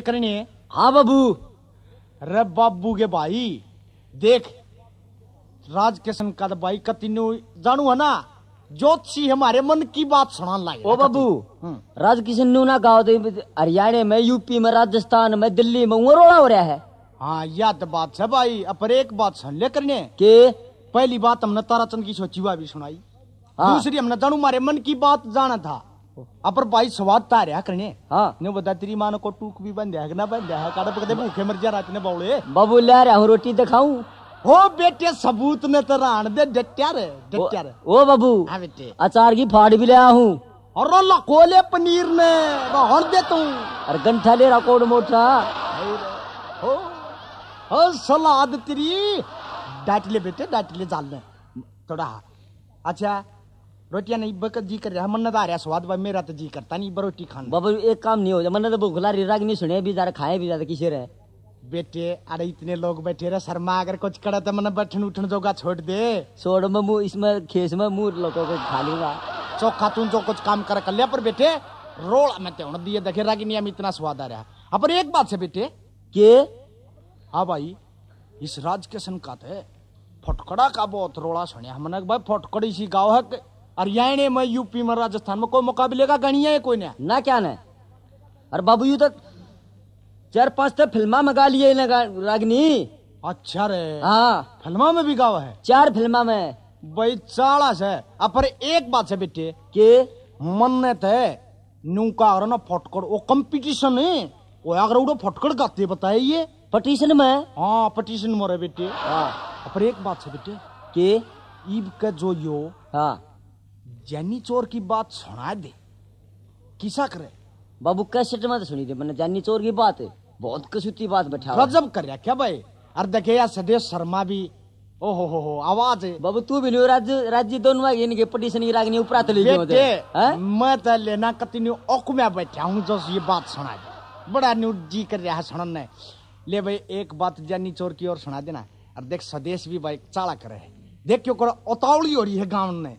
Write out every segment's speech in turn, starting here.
टेस्टे करने हाँ बाबू रे बाबू के भाई देख राज किशन का भाई का तीनों जानू है ना ज्योतिषी हमारे मन की बात सुना लाए ओ बाबू हम्म। राज किशन नू ना गाओ तो हरियाणा में यूपी में राजस्थान में दिल्ली में रोड़ा हो रहा है हाँ याद बात है भाई अपर एक बात सुन ले करने के पहली बात हमने ताराचंद की सोची हुआ भी सुनाई हाँ। दूसरी हमने जानू हमारे मन की बात जाना था अपर भाई स्वाद तार्या करने हां ने बता तेरी माँ को टूक भी बंद है ना बंद है काड़ पकदे भूखे मर जा रात ने बावले बाबू ले रहा हूँ रोटी दिखाऊं हो बेटे सबूत ने तो रान दे डट्या रे डट्या रे ओ बाबू हां बेटे अचार की फाड़ भी ले आ हूं और रो ला कोले पनीर ने रहन दे तू और गंठा ले रा कोड मोटा हो हो सलाद तेरी डाट ले बेटे डाट ले जाल ने थोड़ा अच्छा रोटिया नहीं बक जी कर रहा मन्नत आ रहा स्वाद भाई मेरा तो जी करता नहीं रोटी खान बाबा एक काम नहीं हो जाए मन्नत भूख ला रही राग नहीं सुने भी जरा खाए भी ज्यादा किसी रहे बेटे अरे इतने लोग बैठे रहे शर्मा अगर कुछ करे तो मैंने बैठन उठन जोगा छोड़ दे छोड़ में मुँह इसमें खेस में मुँह लोगों को खा लूंगा चोखा तू जो कुछ काम कर कर लिया पर बेटे रोल मैं तो दिए देखे रागी नियम इतना स्वाद आ रहा अपर एक बात से बेटे के हाँ भाई इस राज के सन का थे फटकड़ा का बहुत रोड़ा सुनिया हमने भाई फटकड़ी सी गाँव है हरियाणा में यूपी में राजस्थान में कोई मुकाबले का गणिया है कोई ना ना क्या ना अरे बाबू यू तो चार पांच तो फिल्मा में गा लिए रागनी अच्छा रे हाँ फिल्मा में भी गावा है चार फिल्मा में भाई चाड़ा से अपर एक बात है बेटे के मन्नत है नूका और ना फटकड़ वो कंपटीशन है वो अगर उड़ो फटकड़ गाते बताए ये पटीशन में हाँ पटीशन में रे बेटे हाँ अपर एक बात है बेटे के ईब का जो यो हाँ जैनी चोर की बात सुना दे किसा करे बाबू कैसे तो में सुनी दे मैंने जानी चोर की बात है बहुत कसूती बात बैठा गजब कर रहा क्या भाई अरे देखे यार सदेश शर्मा भी ओ हो हो हो आवाज है बाबू तू भी नहीं राज्य राज्य दोनों में इनके की रागनी ऊपर तो मैं तो लेना कति ओक में बैठा हूँ जो ये बात सुना दे बड़ा न्यू जी कर रहा है सुनन ने ले भाई एक बात जानी चोर की और सुना देना और देख सदेश भी भाई चाला करे है देख क्यों करो उतावली हो रही है गांव ने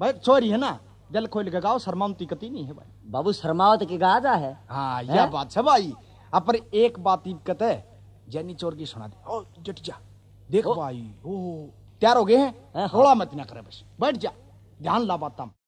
भाई चोरी है ना जल खोल के गाओ शर्मा तिकती नहीं है भाई बाबू शर्मा तो की गाजा है हाँ यह बात है भाई अपन एक बात दिक्कत है जैनी चोर की सुना दे ओ जट जा देख भाई ओ तैयार हो गए हैं थोड़ा हाँ। मत ना करे बस बैठ जा ध्यान ला बात